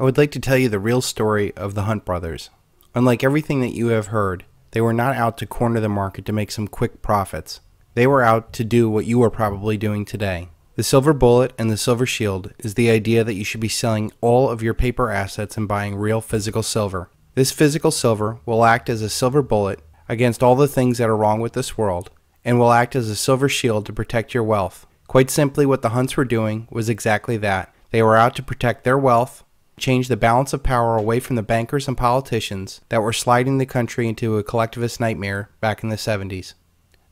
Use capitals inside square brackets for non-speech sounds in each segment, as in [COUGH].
I would like to tell you the real story of the Hunt brothers. Unlike everything that you have heard, they were not out to corner the market to make some quick profits. They were out to do what you are probably doing today. The silver bullet and the silver shield is the idea that you should be selling all of your paper assets and buying real physical silver. This physical silver will act as a silver bullet against all the things that are wrong with this world and will act as a silver shield to protect your wealth. Quite simply, what the Hunts were doing was exactly that. They were out to protect their wealth changed the balance of power away from the bankers and politicians that were sliding the country into a collectivist nightmare back in the 70s.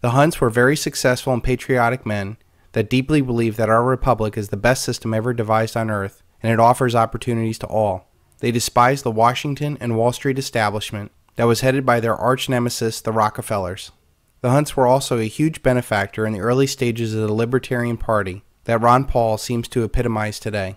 The Hunts were very successful and patriotic men that deeply believed that our republic is the best system ever devised on earth and it offers opportunities to all. They despised the Washington and Wall Street establishment that was headed by their arch nemesis, the Rockefellers. The Hunts were also a huge benefactor in the early stages of the Libertarian Party that Ron Paul seems to epitomize today.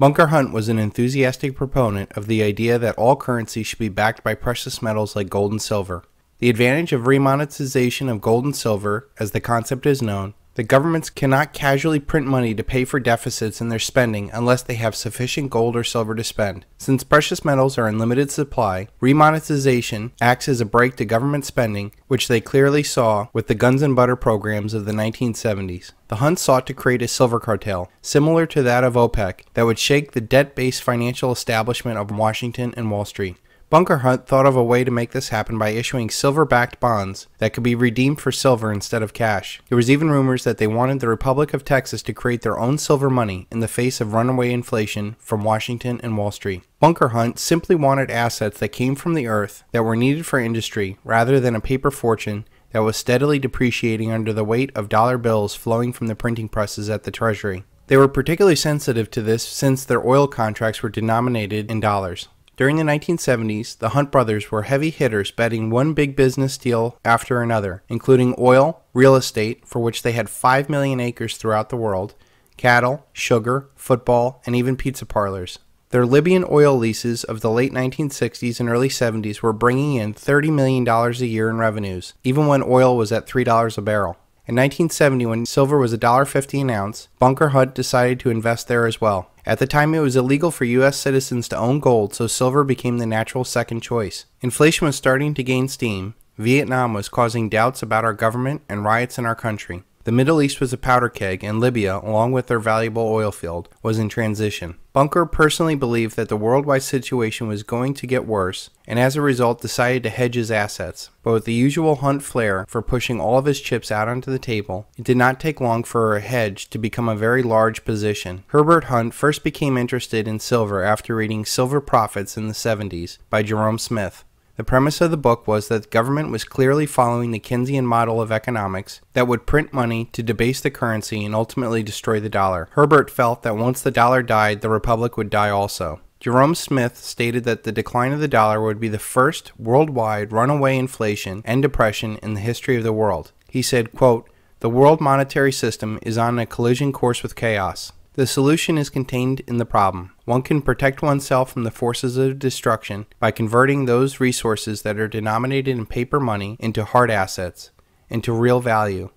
Bunker Hunt was an enthusiastic proponent of the idea that all currency should be backed by precious metals like gold and silver. The advantage of remonetization of gold and silver, as the concept is known, the governments cannot casually print money to pay for deficits in their spending unless they have sufficient gold or silver to spend. Since precious metals are in limited supply, remonetization acts as a break to government spending, which they clearly saw with the guns and butter programs of the 1970s. The Hunt sought to create a silver cartel, similar to that of OPEC, that would shake the debt based financial establishment of Washington and Wall Street. Bunker Hunt thought of a way to make this happen by issuing silver backed bonds that could be redeemed for silver instead of cash. There was even rumors that they wanted the Republic of Texas to create their own silver money in the face of runaway inflation from Washington and Wall Street. Bunker Hunt simply wanted assets that came from the earth that were needed for industry rather than a paper fortune that was steadily depreciating under the weight of dollar bills flowing from the printing presses at the Treasury. They were particularly sensitive to this since their oil contracts were denominated in dollars. During the 1970s, the Hunt brothers were heavy hitters betting one big business deal after another, including oil, real estate, for which they had 5 million acres throughout the world, cattle, sugar, football, and even pizza parlors. Their Libyan oil leases of the late 1960s and early 70s were bringing in $30 million a year in revenues, even when oil was at $3 a barrel. In 1970, when silver was $1.50 an ounce, Bunker Hut decided to invest there as well. At the time, it was illegal for U.S. citizens to own gold, so silver became the natural second choice. Inflation was starting to gain steam, Vietnam was causing doubts about our government and riots in our country. The Middle East was a powder keg, and Libya, along with their valuable oil field, was in transition. Bunker personally believed that the worldwide situation was going to get worse, and as a result, decided to hedge his assets. But with the usual Hunt flair for pushing all of his chips out onto the table, it did not take long for a hedge to become a very large position. Herbert Hunt first became interested in silver after reading Silver Profits in the 70s by Jerome Smith. The premise of the book was that the government was clearly following the Keynesian model of economics that would print money to debase the currency and ultimately destroy the dollar. Herbert felt that once the dollar died, the republic would die also. Jerome Smith stated that the decline of the dollar would be the first worldwide runaway inflation and depression in the history of the world. He said, quote, The world monetary system is on a collision course with chaos. The solution is contained in the problem. One can protect oneself from the forces of destruction by converting those resources that are denominated in paper money into hard assets, into real value,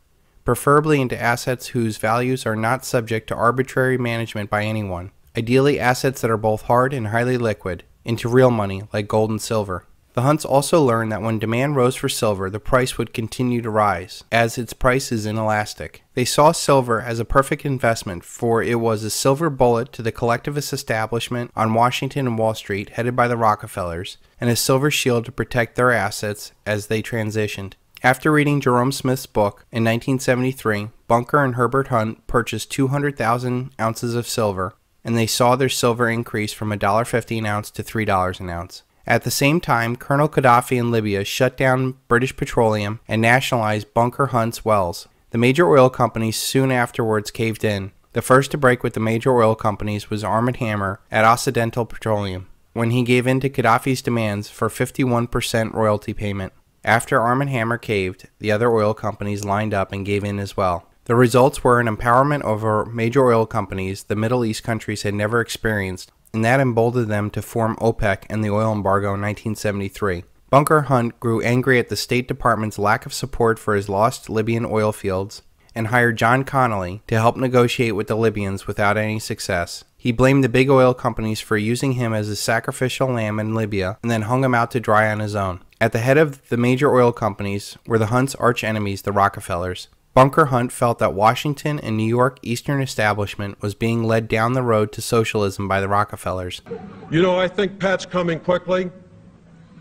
preferably into assets whose values are not subject to arbitrary management by anyone. Ideally, assets that are both hard and highly liquid, into real money like gold and silver. The Hunts also learned that when demand rose for silver, the price would continue to rise, as its price is inelastic. They saw silver as a perfect investment, for it was a silver bullet to the collectivist establishment on Washington and Wall Street, headed by the Rockefellers, and a silver shield to protect their assets as they transitioned. After reading Jerome Smith's book in 1973, Bunker and Herbert Hunt purchased 200,000 ounces of silver, and they saw their silver increase from $1.50 an ounce to $3 an ounce. At the same time, Colonel Gaddafi in Libya shut down British Petroleum and nationalized Bunker Hunt's wells. The major oil companies soon afterwards caved in. The first to break with the major oil companies was Arm & Hammer at Occidental Petroleum, when he gave in to Gaddafi's demands for 51% royalty payment. After Arm & Hammer caved, the other oil companies lined up and gave in as well. The results were an empowerment over major oil companies the Middle East countries had never experienced and that emboldened them to form OPEC and the oil embargo in 1973. Bunker Hunt grew angry at the State Department's lack of support for his lost Libyan oil fields and hired John Connally to help negotiate with the Libyans without any success. He blamed the big oil companies for using him as a sacrificial lamb in Libya and then hung him out to dry on his own. At the head of the major oil companies were the Hunt's arch enemies, the Rockefellers. Bunker Hunt felt that Washington and New York Eastern establishment was being led down the road to socialism by the Rockefellers. You know, I think Pat's coming quickly.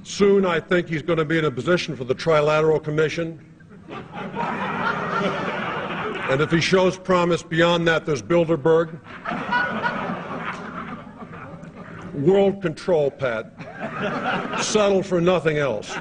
Soon, I think he's going to be in a position for the Trilateral Commission. [LAUGHS] and if he shows promise beyond that, there's Bilderberg. World control, Pat. Settle for nothing else.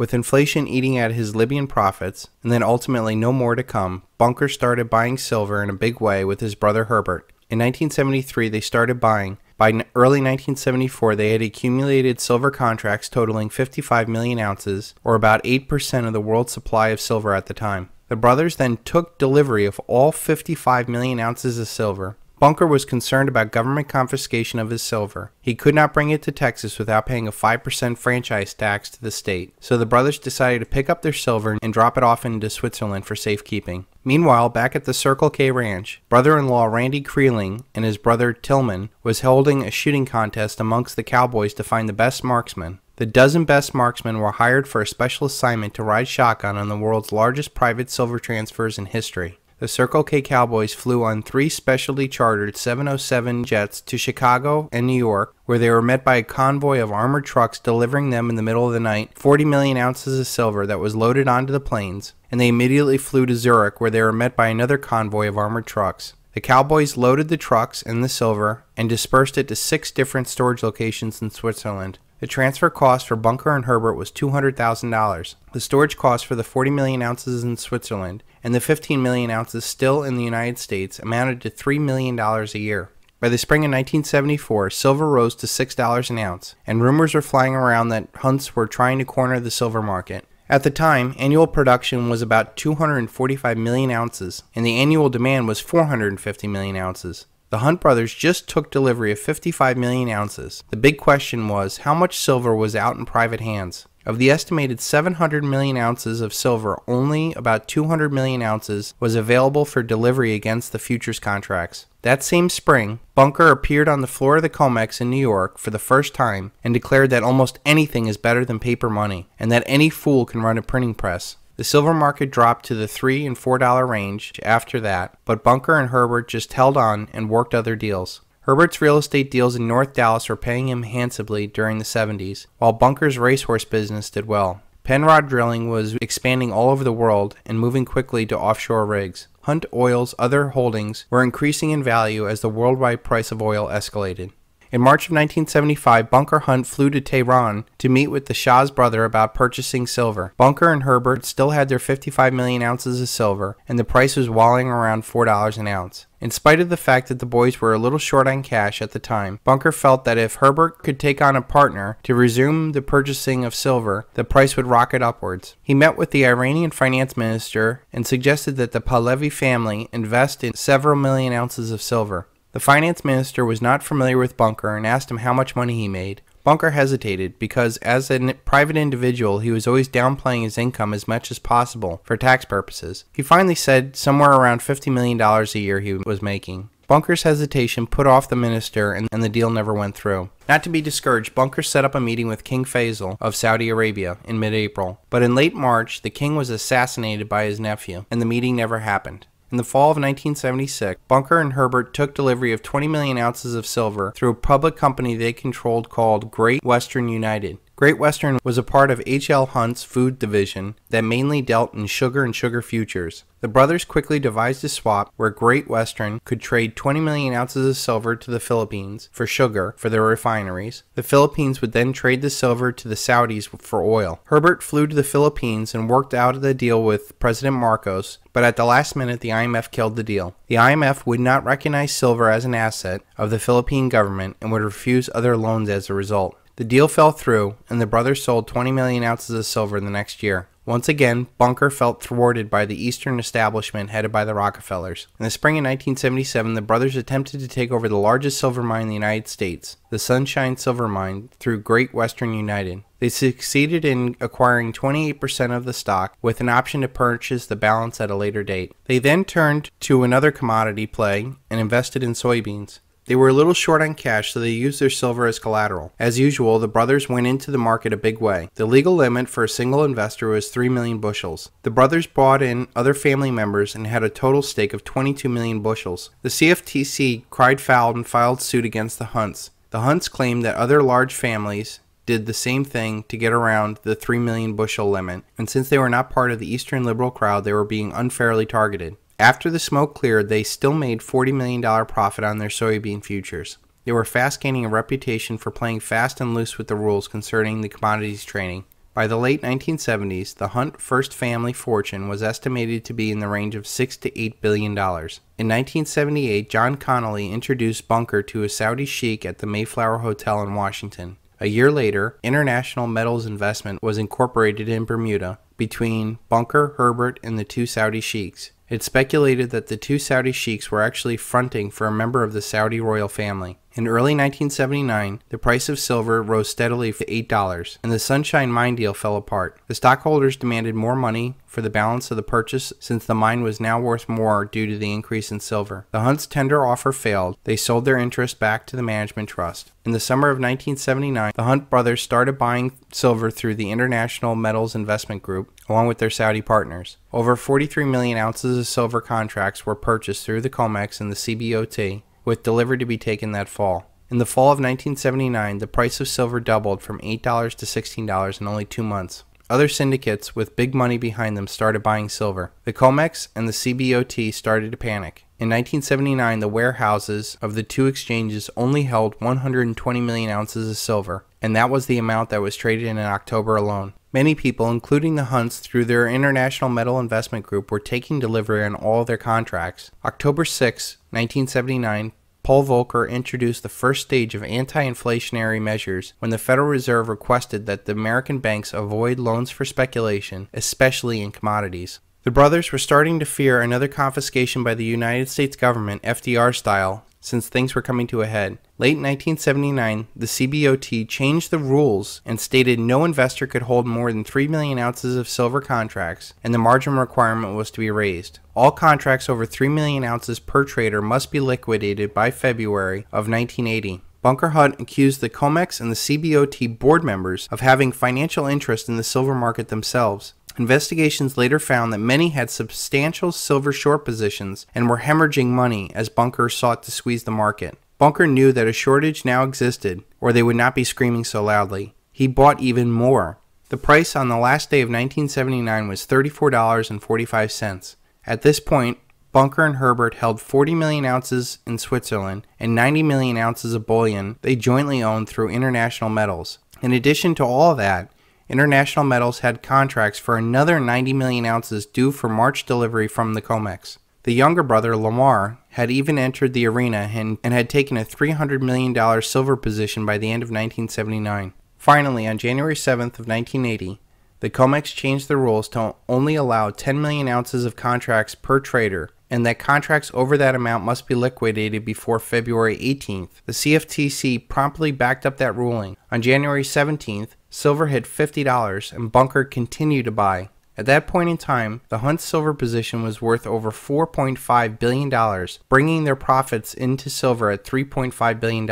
With inflation eating at his Libyan profits, and then ultimately no more to come, Bunker started buying silver in a big way with his brother Herbert. In 1973, they started buying. By early 1974, they had accumulated silver contracts totaling 55 million ounces, or about 8% of the world's supply of silver at the time. The brothers then took delivery of all 55 million ounces of silver Bunker was concerned about government confiscation of his silver. He could not bring it to Texas without paying a 5% franchise tax to the state, so the brothers decided to pick up their silver and drop it off into Switzerland for safekeeping. Meanwhile, back at the Circle K Ranch, brother-in-law Randy Creeling and his brother Tillman was holding a shooting contest amongst the cowboys to find the best marksman. The dozen best marksmen were hired for a special assignment to ride shotgun on the world's largest private silver transfers in history the Circle K Cowboys flew on three specially chartered 707 jets to Chicago and New York, where they were met by a convoy of armored trucks delivering them in the middle of the night 40 million ounces of silver that was loaded onto the planes, and they immediately flew to Zurich, where they were met by another convoy of armored trucks. The Cowboys loaded the trucks and the silver and dispersed it to six different storage locations in Switzerland. The transfer cost for Bunker and Herbert was $200,000, the storage cost for the 40 million ounces in Switzerland and the 15 million ounces still in the United States amounted to $3 million a year. By the spring of 1974, silver rose to $6 an ounce, and rumors were flying around that hunts were trying to corner the silver market. At the time, annual production was about 245 million ounces, and the annual demand was 450 million ounces the Hunt brothers just took delivery of 55 million ounces. The big question was how much silver was out in private hands? Of the estimated 700 million ounces of silver, only about 200 million ounces was available for delivery against the futures contracts. That same spring, Bunker appeared on the floor of the COMEX in New York for the first time and declared that almost anything is better than paper money and that any fool can run a printing press. The silver market dropped to the 3 and $4 range after that, but Bunker and Herbert just held on and worked other deals. Herbert's real estate deals in North Dallas were paying him handsomely during the 70s, while Bunker's racehorse business did well. Penrod Drilling was expanding all over the world and moving quickly to offshore rigs. Hunt Oil's other holdings were increasing in value as the worldwide price of oil escalated. In March of 1975, Bunker Hunt flew to Tehran to meet with the Shah's brother about purchasing silver. Bunker and Herbert still had their 55 million ounces of silver, and the price was walling around $4 an ounce. In spite of the fact that the boys were a little short on cash at the time, Bunker felt that if Herbert could take on a partner to resume the purchasing of silver, the price would rocket upwards. He met with the Iranian finance minister and suggested that the Pahlavi family invest in several million ounces of silver. The finance minister was not familiar with Bunker and asked him how much money he made. Bunker hesitated because, as a private individual, he was always downplaying his income as much as possible for tax purposes. He finally said somewhere around $50 million a year he was making. Bunker's hesitation put off the minister, and, the deal never went through. Not to be discouraged, Bunker set up a meeting with King Faisal of Saudi Arabia in mid April, but in late March, the king was assassinated by his nephew, and the meeting never happened. In the fall of 1976, Bunker and Herbert took delivery of 20 million ounces of silver through a public company they controlled called Great Western United. Great Western was a part of H.L. Hunt's food division that mainly dealt in sugar and sugar futures. The brothers quickly devised a swap where Great Western could trade 20 million ounces of silver to the Philippines for sugar for their refineries. The Philippines would then trade the silver to the Saudis for oil. Herbert flew to the Philippines and worked out the deal with President Marcos, but at the last minute the IMF killed the deal. The IMF would not recognize silver as an asset of the Philippine government and would refuse other loans as a result. The deal fell through, and the brothers sold 20 million ounces of silver the next year. Once again, Bunker felt thwarted by the Eastern establishment headed by the Rockefellers. In the spring of 1977, the brothers attempted to take over the largest silver mine in the United States, the Sunshine Silver Mine, through Great Western United. They succeeded in acquiring 28% of the stock with an option to purchase the balance at a later date. They then turned to another commodity play and invested in soybeans. They were a little short on cash, so they used their silver as collateral. As usual, the brothers went into the market a big way. The legal limit for a single investor was 3 million bushels. The brothers brought in other family members and had a total stake of 22 million bushels. The CFTC cried foul and filed suit against the Hunts. The Hunts claimed that other large families, did the same thing to get around the 3 million bushel limit, and since they were not part of the Eastern liberal crowd, they were being unfairly targeted. After the smoke cleared, they still made $40 million profit on their soybean futures. They were fast gaining a reputation for playing fast and loose with the rules concerning the commodities trading. By the late 1970s, the Hunt first family fortune was estimated to be in the range of 6 to 8 billion dollars. In 1978, John Connolly introduced bunker to a Saudi sheik at the Mayflower Hotel in Washington. A year later, international metals investment was incorporated in Bermuda between Bunker, Herbert, and the two Saudi sheiks. It's speculated that the two Saudi sheiks were actually fronting for a member of the Saudi royal family. In early 1979, the price of silver rose steadily to $8, and the Sunshine Mine deal fell apart. The stockholders demanded more money for the balance of the purchase since the mine was now worth more due to the increase in silver. The Hunt's tender offer failed. They sold their interest back to the management trust. In the summer of 1979, the Hunt brothers started buying silver through the International Metals Investment Group along with their Saudi partners. Over 43 million ounces of silver contracts were purchased through the COMEX and the CBOT with delivery to be taken that fall. In the fall of 1979, the price of silver doubled from $8 to $16 in only two months. Other syndicates with big money behind them started buying silver. The COMEX and the CBOT started to panic. In 1979, the warehouses of the two exchanges only held 120 million ounces of silver, and that was the amount that was traded in October alone. Many people, including the Hunts through their International Metal Investment Group, were taking delivery on all their contracts. October 6, 1979, Paul Volcker introduced the first stage of anti inflationary measures when the Federal Reserve requested that the American banks avoid loans for speculation, especially in commodities. The brothers were starting to fear another confiscation by the United States government, FDR style, since things were coming to a head. Late 1979, the CBOT changed the rules and stated no investor could hold more than 3 million ounces of silver contracts, and the margin requirement was to be raised. All contracts over 3 million ounces per trader must be liquidated by February of 1980. Bunker Hunt accused the COMEX and the CBOT board members of having financial interest in the silver market themselves, Investigations later found that many had substantial silver short positions and were hemorrhaging money as Bunker sought to squeeze the market. Bunker knew that a shortage now existed, or they would not be screaming so loudly. He bought even more. The price on the last day of 1979 was $34.45. At this point, Bunker and Herbert held 40 million ounces in Switzerland and 90 million ounces of bullion they jointly owned through International Metals. In addition to all that, International Metals had contracts for another 90 million ounces due for March delivery from the COMEX. The younger brother, Lamar, had even entered the arena and, and had taken a $300 million silver position by the end of 1979. Finally, on January 7th of 1980, the COMEX changed the rules to only allow 10 million ounces of contracts per trader, and that contracts over that amount must be liquidated before February 18th. The CFTC promptly backed up that ruling. On January 17th, silver hit $50 and Bunker continued to buy. At that point in time, the Hunt silver position was worth over $4.5 billion, bringing their profits into silver at $3.5 billion.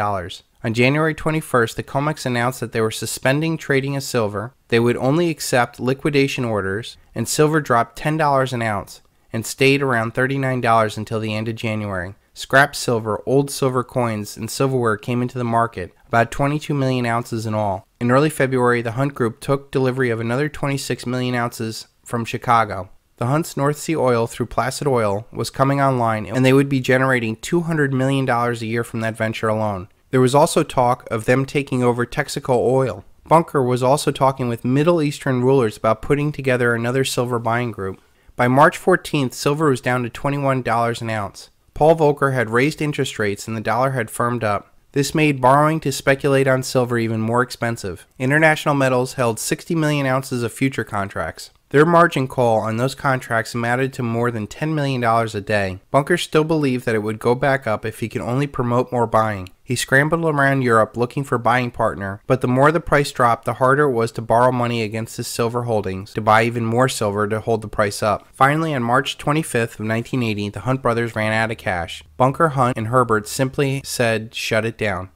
On January 21st, the COMEX announced that they were suspending trading of silver, they would only accept liquidation orders, and silver dropped $10 an ounce and stayed around $39 until the end of January. Scrap silver, old silver coins, and silverware came into the market, about 22 million ounces in all. In early February, the Hunt Group took delivery of another 26 million ounces from Chicago. The Hunt's North Sea oil through Placid Oil was coming online, and they would be generating $200 million a year from that venture alone. There was also talk of them taking over Texaco Oil. Bunker was also talking with Middle Eastern rulers about putting together another silver buying group. By March 14th, silver was down to $21 an ounce. Paul Volcker had raised interest rates and the dollar had firmed up. This made borrowing to speculate on silver even more expensive. International Metals held 60 million ounces of future contracts. Their margin call on those contracts amounted to more than $10 million a day. Bunker still believed that it would go back up if he could only promote more buying. He scrambled around Europe looking for a buying partner, but the more the price dropped, the harder it was to borrow money against his silver holdings to buy even more silver to hold the price up. Finally, on March 25th of 1980, the Hunt brothers ran out of cash. Bunker Hunt and Herbert simply said, "Shut it down."